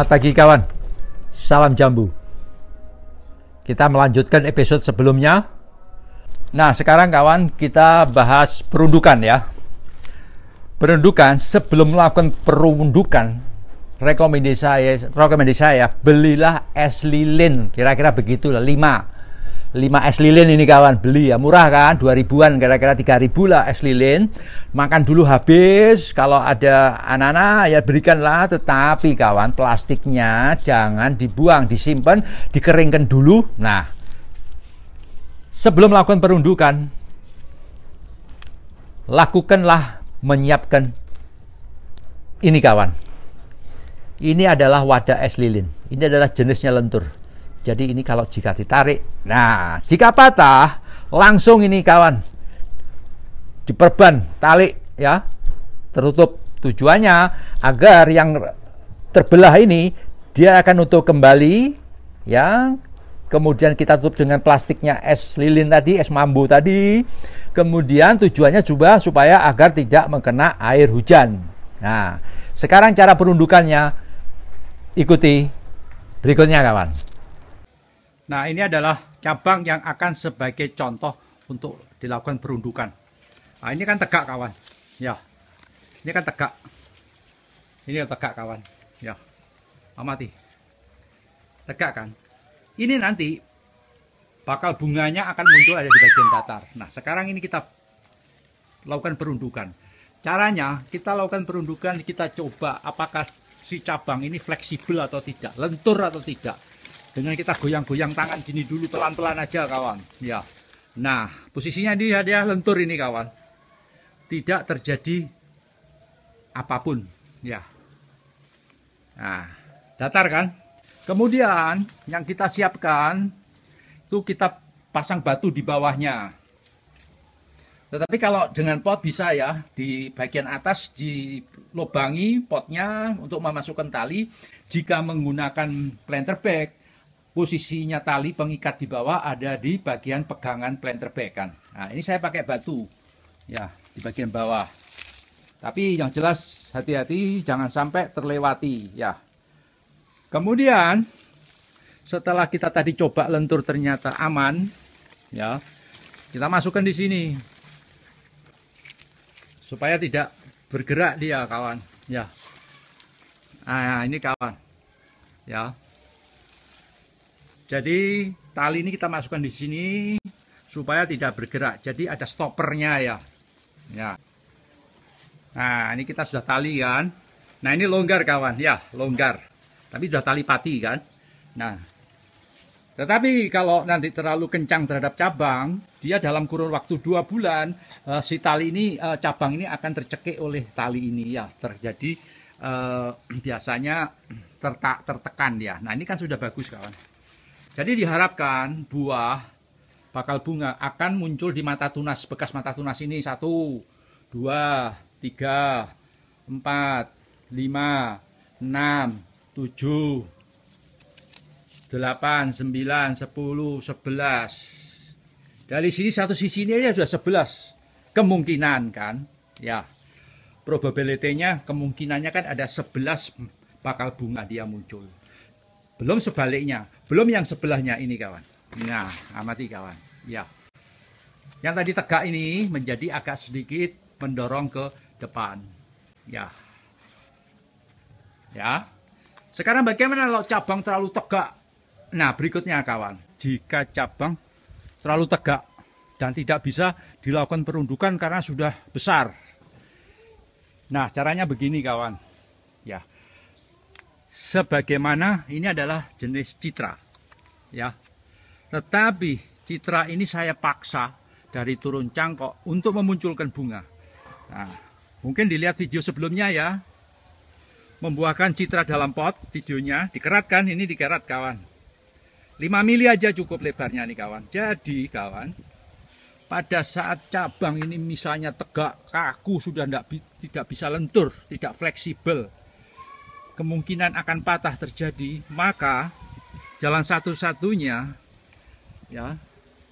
Selamat pagi kawan. Salam jambu. Kita melanjutkan episode sebelumnya. Nah, sekarang kawan kita bahas perundukan ya. Perundukan sebelum melakukan perundukan, rekomendasi saya, rekomendasi saya belilah es lilin, kira-kira begitu lah 5 5 es lilin ini kawan beli ya murah kan 2000-an kira-kira 3000 lah es lilin makan dulu habis kalau ada anak-anak ya berikanlah tetapi kawan plastiknya jangan dibuang disimpan dikeringkan dulu nah sebelum melakukan perundukan lakukanlah menyiapkan ini kawan ini adalah wadah es lilin ini adalah jenisnya lentur jadi ini kalau jika ditarik, nah jika patah langsung ini kawan diperban tali ya tertutup. Tujuannya agar yang terbelah ini dia akan nutup kembali ya kemudian kita tutup dengan plastiknya es lilin tadi es mambu tadi kemudian tujuannya juga supaya agar tidak mengkena air hujan nah sekarang cara perundukannya ikuti berikutnya kawan Nah ini adalah cabang yang akan sebagai contoh untuk dilakukan perundukan. Nah ini kan tegak kawan. Ya. Ini kan tegak. Ini kan tegak kawan. Ya. Amati. Tegak kan. Ini nanti bakal bunganya akan muncul ada di bagian datar. Nah sekarang ini kita lakukan perundukan. Caranya kita lakukan perundukan kita coba apakah si cabang ini fleksibel atau tidak, lentur atau tidak dengan kita goyang-goyang tangan gini dulu pelan-pelan aja kawan ya nah posisinya ini dia lentur ini kawan tidak terjadi apapun ya nah datar kan kemudian yang kita siapkan itu kita pasang batu di bawahnya tetapi kalau dengan pot bisa ya di bagian atas dilobangi potnya untuk memasukkan tali jika menggunakan planter bag posisinya tali pengikat di bawah ada di bagian pegangan planter bekan. Nah, ini saya pakai batu. Ya, di bagian bawah. Tapi yang jelas hati-hati jangan sampai terlewati ya. Kemudian setelah kita tadi coba lentur ternyata aman ya. Kita masukkan di sini. Supaya tidak bergerak dia kawan ya. Nah, ini kawan. Ya. Jadi tali ini kita masukkan di sini supaya tidak bergerak. Jadi ada stoppernya ya. Ya. Nah, ini kita sudah tali kan. Nah, ini longgar kawan, ya, longgar. Tapi sudah tali pati kan. Nah, tetapi kalau nanti terlalu kencang terhadap cabang, dia dalam kurun waktu dua bulan, eh, si tali ini, eh, cabang ini akan tercekik oleh tali ini ya. Terjadi eh, biasanya tertak tertekan ya. Nah ini kan sudah bagus kawan. Jadi diharapkan buah bakal bunga akan muncul di mata tunas, bekas mata tunas ini satu, dua, tiga, empat, lima, enam, tujuh, delapan, sembilan, sepuluh, sebelas. Dari sini satu sisi ini aja sudah sebelas kemungkinan kan, ya probabilitasnya kemungkinannya kan ada sebelas bakal bunga dia muncul. Belum sebaliknya, belum yang sebelahnya ini kawan. Nah, amati kawan. Ya. Yang tadi tegak ini menjadi agak sedikit mendorong ke depan. Ya. Ya. Sekarang bagaimana kalau cabang terlalu tegak? Nah, berikutnya kawan. Jika cabang terlalu tegak dan tidak bisa dilakukan perundukan karena sudah besar. Nah, caranya begini kawan. Ya sebagaimana ini adalah jenis citra ya tetapi citra ini saya paksa dari turun cangkok untuk memunculkan bunga nah, mungkin dilihat video sebelumnya ya membuahkan citra dalam pot videonya dikeratkan ini dikerat kawan 5 mili aja cukup lebarnya nih kawan jadi kawan pada saat cabang ini misalnya tegak kaku sudah tidak, tidak bisa lentur tidak fleksibel kemungkinan akan patah terjadi, maka jalan satu-satunya ya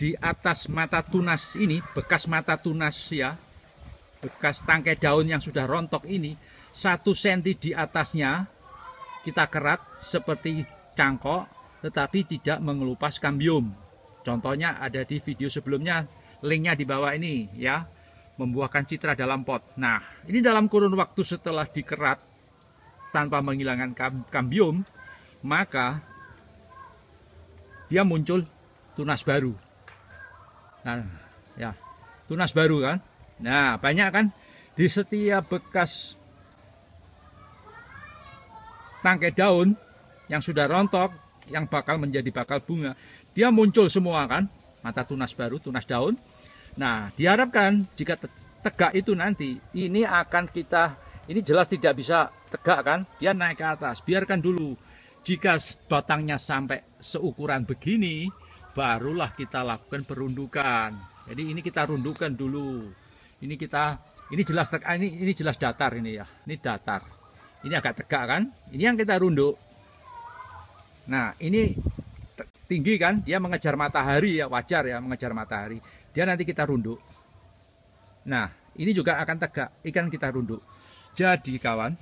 di atas mata tunas ini, bekas mata tunas ya, bekas tangkai daun yang sudah rontok ini, satu senti di atasnya kita kerat seperti cangkok, tetapi tidak mengelupas kambium. Contohnya ada di video sebelumnya, linknya di bawah ini ya, membuahkan citra dalam pot. Nah, ini dalam kurun waktu setelah dikerat tanpa menghilangkan kambium, maka dia muncul tunas baru. Nah, ya, tunas baru kan. Nah, banyak kan di setiap bekas tangkai daun yang sudah rontok, yang bakal menjadi bakal bunga, dia muncul semua kan, mata tunas baru, tunas daun. Nah, diharapkan jika tegak itu nanti, ini akan kita ini jelas tidak bisa tegak kan? Dia naik ke atas. Biarkan dulu. Jika batangnya sampai seukuran begini, barulah kita lakukan perundukan. Jadi ini kita rundukan dulu. Ini kita ini jelas tegak ini ini jelas datar ini ya. Ini datar. Ini agak tegak kan? Ini yang kita runduk. Nah, ini tinggi kan? Dia mengejar matahari ya, wajar ya mengejar matahari. Dia nanti kita runduk. Nah, ini juga akan tegak, ikan kita runduk. Jadi kawan,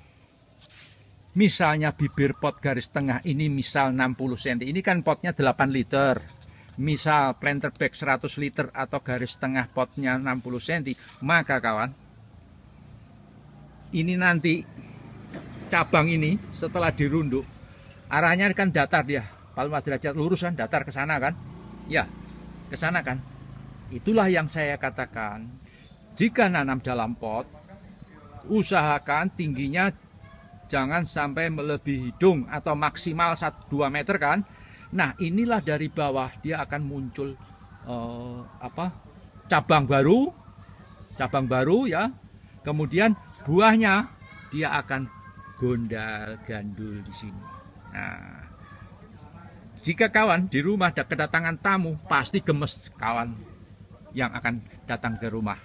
misalnya bibir pot garis tengah ini misal 60 cm, ini kan potnya 8 liter. Misal planter bag 100 liter atau garis tengah potnya 60 cm, maka kawan, ini nanti cabang ini setelah dirunduk, arahnya kan datar dia, palma derajat lurus kan, datar ke sana kan. Ya, ke sana kan. Itulah yang saya katakan, jika nanam dalam pot, usahakan tingginya jangan sampai melebihi hidung atau maksimal 1-2 meter kan. Nah inilah dari bawah dia akan muncul eh, apa cabang baru, cabang baru ya. Kemudian buahnya dia akan gondal gandul di sini. Nah, jika kawan di rumah ada kedatangan tamu pasti gemes kawan yang akan datang ke rumah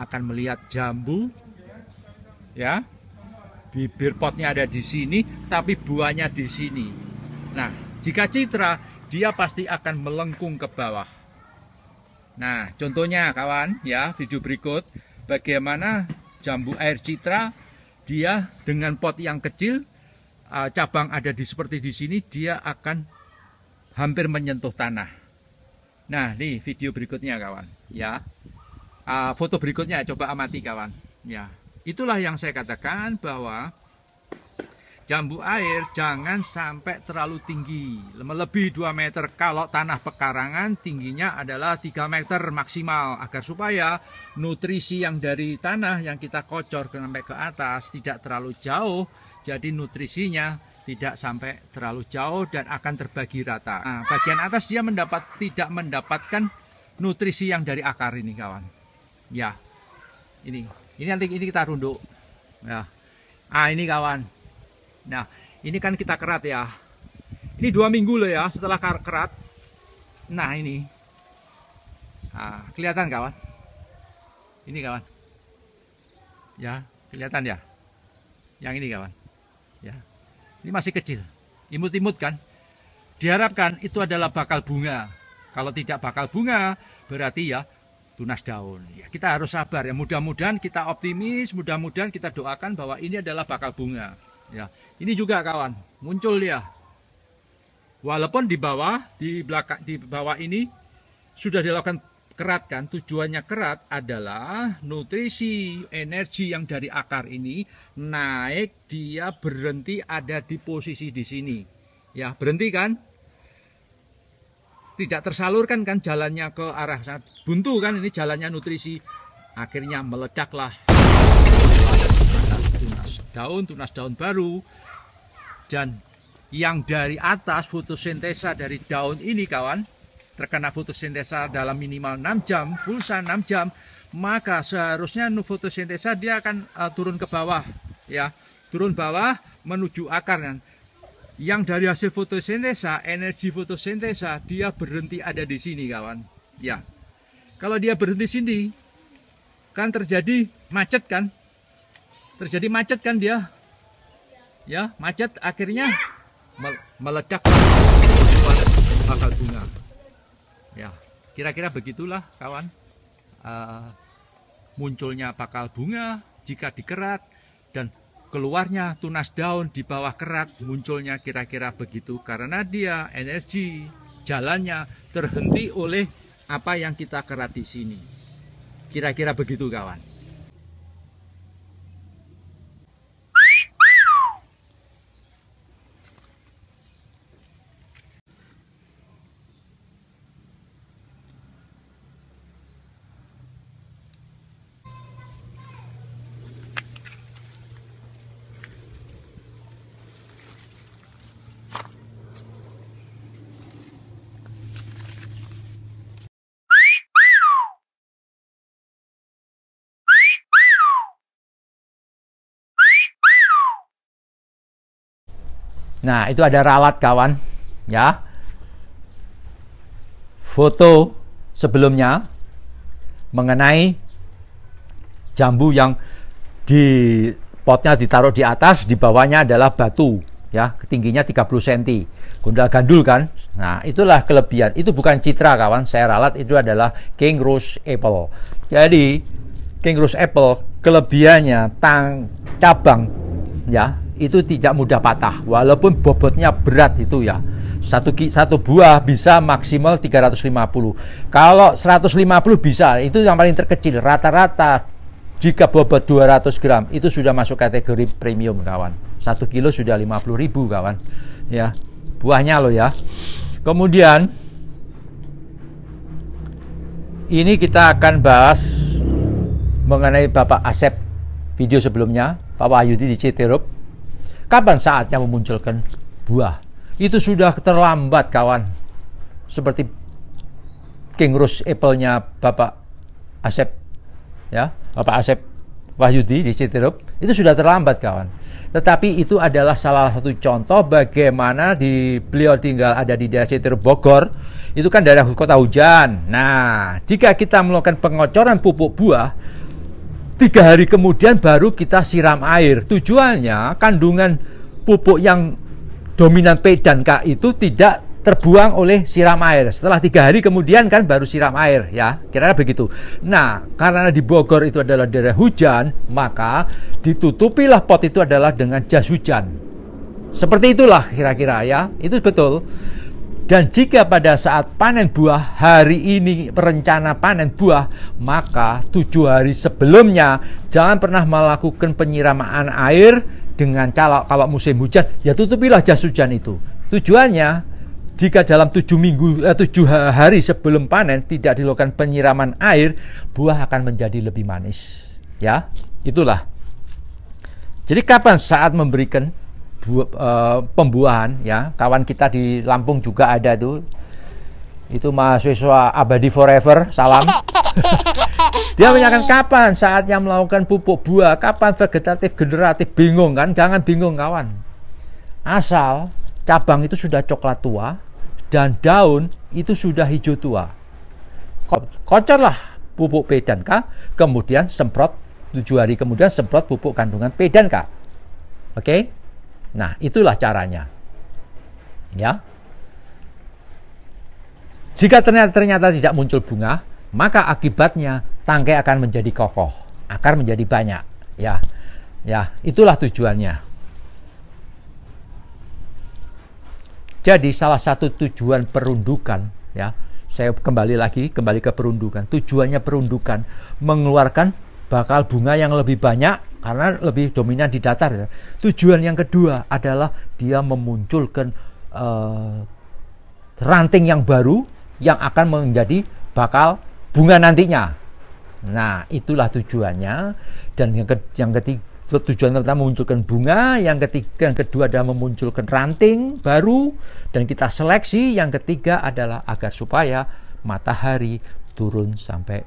akan melihat jambu ya bibir potnya ada di sini tapi buahnya di sini nah jika citra dia pasti akan melengkung ke bawah nah contohnya kawan ya video berikut bagaimana jambu air citra dia dengan pot yang kecil eh, cabang ada di seperti di sini dia akan hampir menyentuh tanah nah nih video berikutnya kawan ya eh, foto berikutnya coba amati kawan ya Itulah yang saya katakan bahwa jambu air jangan sampai terlalu tinggi, melebihi 2 meter. Kalau tanah pekarangan tingginya adalah 3 meter maksimal agar supaya nutrisi yang dari tanah yang kita kocor sampai ke atas tidak terlalu jauh, jadi nutrisinya tidak sampai terlalu jauh dan akan terbagi rata. Nah, bagian atas dia mendapat tidak mendapatkan nutrisi yang dari akar ini kawan. Ya. Ini ini nanti ini kita runduk nah ah ini kawan nah ini kan kita kerat ya ini dua minggu loh ya setelah kerat nah ini ah, kelihatan kawan ini kawan ya kelihatan ya yang ini kawan ya ini masih kecil imut-imut kan diharapkan itu adalah bakal bunga kalau tidak bakal bunga berarti ya tunas daun. Ya, kita harus sabar ya. Mudah-mudahan kita optimis, mudah-mudahan kita doakan bahwa ini adalah bakal bunga. Ya, ini juga kawan muncul ya. Walaupun di bawah di belakang di bawah ini sudah dilakukan kerat kan tujuannya kerat adalah nutrisi energi yang dari akar ini naik dia berhenti ada di posisi di sini ya berhenti kan tidak tersalurkan kan jalannya ke arah saat buntu kan ini jalannya nutrisi akhirnya meledaklah tunas daun tunas daun baru dan yang dari atas fotosintesa dari daun ini kawan terkena fotosintesa dalam minimal 6 jam pulsa 6 jam maka seharusnya fotosintesa dia akan uh, turun ke bawah ya turun bawah menuju akar kan yang dari hasil fotosintesa, energi fotosintesa, dia berhenti ada di sini kawan. Ya, kalau dia berhenti sini, kan terjadi macet kan? Terjadi macet kan dia? Ya, macet akhirnya meledak bakal bunga. Ya, kira-kira begitulah kawan. Uh, munculnya bakal bunga jika dikerat dan keluarnya tunas daun di bawah kerat munculnya kira-kira begitu karena dia energi jalannya terhenti oleh apa yang kita kerat di sini. Kira-kira begitu kawan. Nah, itu ada ralat kawan, ya. Foto sebelumnya mengenai jambu yang di potnya ditaruh di atas, di bawahnya adalah batu, ya, ketingginya 30 cm. gundal gandul kan? Nah, itulah kelebihan. Itu bukan citra kawan, saya ralat itu adalah King Rose Apple. Jadi, King Rose Apple kelebihannya tang cabang ya itu tidak mudah patah walaupun bobotnya berat itu ya satu satu buah bisa maksimal 350 kalau 150 bisa itu yang paling terkecil rata-rata jika bobot 200 gram itu sudah masuk kategori premium kawan satu kilo sudah 50 ribu kawan ya buahnya loh ya kemudian ini kita akan bahas mengenai Bapak Asep video sebelumnya Pak Wahyudi di Citerup Kapan saatnya memunculkan buah? Itu sudah terlambat kawan. Seperti king apple-nya Bapak Asep ya, Bapak Asep Wahyudi di Citerup itu sudah terlambat kawan. Tetapi itu adalah salah satu contoh bagaimana di beliau tinggal ada di daerah Citerup Bogor itu kan daerah kota hujan. Nah, jika kita melakukan pengocoran pupuk buah tiga hari kemudian baru kita siram air. Tujuannya kandungan pupuk yang dominan P dan K itu tidak terbuang oleh siram air. Setelah tiga hari kemudian kan baru siram air ya, kira-kira begitu. Nah, karena di Bogor itu adalah daerah hujan, maka ditutupilah pot itu adalah dengan jas hujan. Seperti itulah kira-kira ya, itu betul. Dan jika pada saat panen buah hari ini rencana panen buah, maka tujuh hari sebelumnya jangan pernah melakukan penyiraman air dengan calok kalau musim hujan ya tutupilah jas hujan itu. Tujuannya jika dalam tujuh minggu eh, tujuh hari sebelum panen tidak dilakukan penyiraman air, buah akan menjadi lebih manis. Ya, itulah. Jadi kapan saat memberikan bu, uh, eh, pembuahan ya kawan kita di Lampung juga ada tuh itu mahasiswa abadi forever salam dia menanyakan kapan saatnya melakukan pupuk buah kapan vegetatif generatif bingung kan jangan bingung kawan asal cabang itu sudah coklat tua dan daun itu sudah hijau tua kocorlah pupuk P dan K kemudian semprot 7 hari kemudian semprot pupuk kandungan P dan K oke okay? Nah, itulah caranya. Ya. Jika ternyata, ternyata tidak muncul bunga, maka akibatnya tangkai akan menjadi kokoh, akar menjadi banyak. Ya. Ya, itulah tujuannya. Jadi salah satu tujuan perundukan ya, saya kembali lagi kembali ke perundukan. Tujuannya perundukan mengeluarkan bakal bunga yang lebih banyak karena lebih dominan di datar ya. Tujuan yang kedua adalah dia memunculkan uh, ranting yang baru yang akan menjadi bakal bunga nantinya. Nah, itulah tujuannya. Dan yang, ke, yang ketiga, tujuan pertama memunculkan bunga, yang ketiga, yang kedua adalah memunculkan ranting baru, dan kita seleksi. Yang ketiga adalah agar supaya matahari turun sampai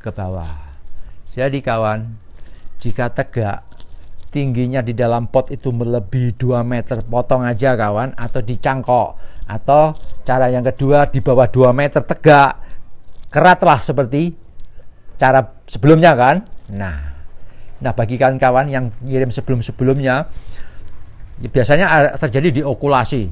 ke bawah. Jadi kawan, jika tegak tingginya di dalam pot itu melebihi 2 meter potong aja kawan atau dicangkok atau cara yang kedua di bawah 2 meter tegak keratlah seperti cara sebelumnya kan nah nah bagi kawan-kawan yang ngirim sebelum-sebelumnya ya biasanya terjadi di okulasi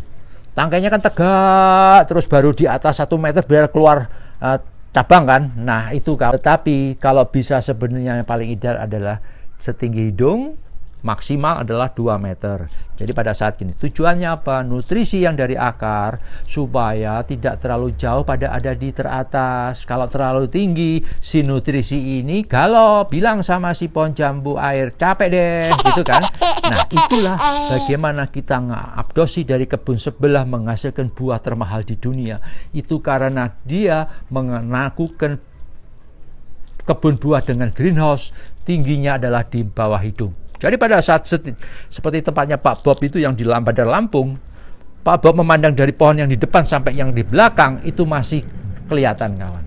tangkainya kan tegak terus baru di atas satu meter biar keluar uh, cabang kan nah itu kawan, tetapi kalau bisa sebenarnya yang paling ideal adalah setinggi hidung maksimal adalah 2 meter. Jadi pada saat ini tujuannya apa? Nutrisi yang dari akar supaya tidak terlalu jauh pada ada di teratas. Kalau terlalu tinggi si nutrisi ini kalau bilang sama si pohon jambu air capek deh gitu kan. Nah, itulah bagaimana kita ngabdosi dari kebun sebelah menghasilkan buah termahal di dunia. Itu karena dia mengenakukan kebun buah dengan greenhouse tingginya adalah di bawah hidung. Jadi pada saat seti, seperti tempatnya Pak Bob itu yang di Bandar Lampung, Pak Bob memandang dari pohon yang di depan sampai yang di belakang itu masih kelihatan kawan.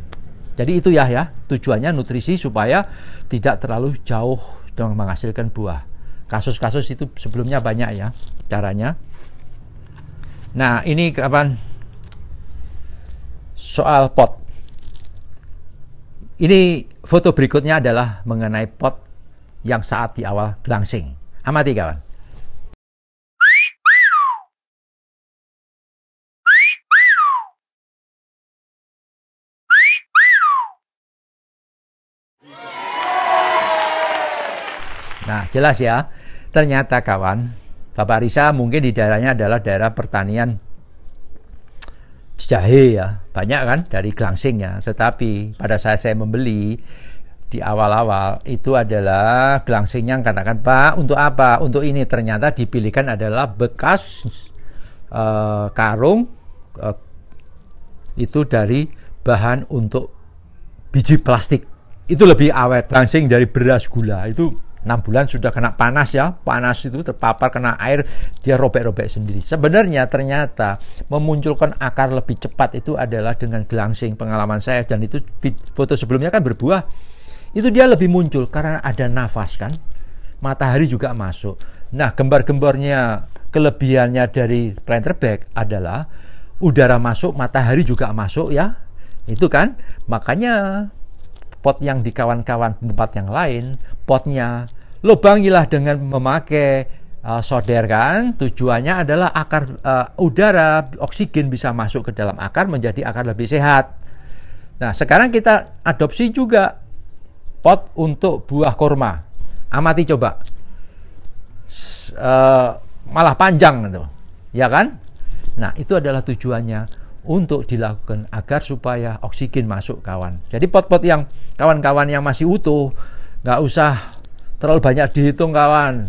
Jadi itu ya ya tujuannya nutrisi supaya tidak terlalu jauh dan menghasilkan buah. Kasus-kasus itu sebelumnya banyak ya caranya. Nah ini kawan soal pot. Ini foto berikutnya adalah mengenai pot yang saat di awal langsing. Amati kawan. Nah, jelas ya. Ternyata kawan, Bapak Risa mungkin di daerahnya adalah daerah pertanian jahe ya banyak kan dari Gelangsing ya tetapi pada saat saya membeli di awal-awal itu adalah Gelangsing yang katakan Pak untuk apa untuk ini ternyata dipilihkan adalah bekas uh, karung uh, itu dari bahan untuk biji plastik itu lebih awet Gelangsing dari beras gula itu enam bulan sudah kena panas ya panas itu terpapar kena air dia robek-robek sendiri sebenarnya ternyata memunculkan akar lebih cepat itu adalah dengan gelangsing pengalaman saya dan itu foto sebelumnya kan berbuah itu dia lebih muncul karena ada nafas kan matahari juga masuk nah gembar gembarnya kelebihannya dari planter bag adalah udara masuk matahari juga masuk ya itu kan makanya pot yang di kawan-kawan tempat yang lain potnya Lubangilah dengan memakai uh, solder kan. Tujuannya adalah akar uh, udara oksigen bisa masuk ke dalam akar menjadi akar lebih sehat. Nah, sekarang kita adopsi juga pot untuk buah kurma. Amati coba. uh, malah panjang gitu. Ya kan? Nah, itu adalah tujuannya untuk dilakukan agar supaya oksigen masuk kawan. Jadi pot-pot yang kawan-kawan yang masih utuh nggak usah terlalu banyak dihitung kawan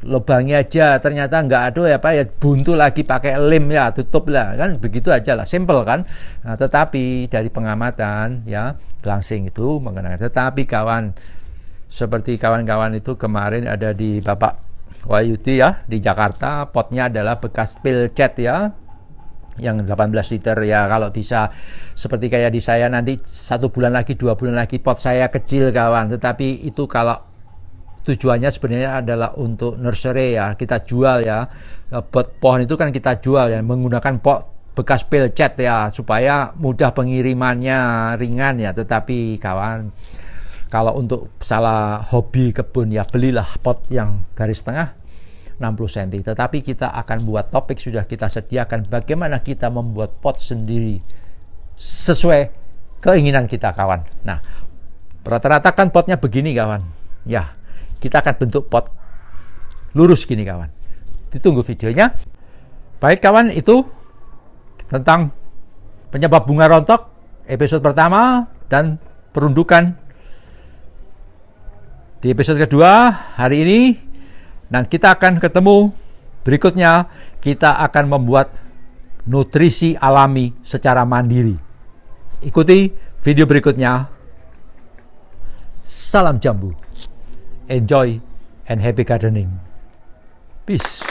lubangnya aja ternyata nggak ada ya pak ya buntu lagi pakai lem ya tutup lah kan begitu aja lah simple kan nah, tetapi dari pengamatan ya langsing itu mengenai tetapi kawan seperti kawan-kawan itu kemarin ada di bapak Wayuti ya di Jakarta potnya adalah bekas pil cat ya yang 18 liter ya kalau bisa seperti kayak di saya nanti satu bulan lagi dua bulan lagi pot saya kecil kawan tetapi itu kalau tujuannya sebenarnya adalah untuk nursery ya kita jual ya pot ya, pohon itu kan kita jual ya menggunakan pot bekas pelcet ya supaya mudah pengirimannya ringan ya tetapi kawan kalau untuk salah hobi kebun ya belilah pot yang garis tengah 60 cm tetapi kita akan buat topik sudah kita sediakan bagaimana kita membuat pot sendiri sesuai keinginan kita kawan nah rata-rata kan potnya begini kawan ya kita akan bentuk pot lurus gini kawan. Ditunggu videonya. Baik kawan, itu tentang penyebab bunga rontok episode pertama dan perundukan. Di episode kedua hari ini dan kita akan ketemu berikutnya kita akan membuat nutrisi alami secara mandiri. Ikuti video berikutnya. Salam jambu. enjoy and happy gardening. Peace.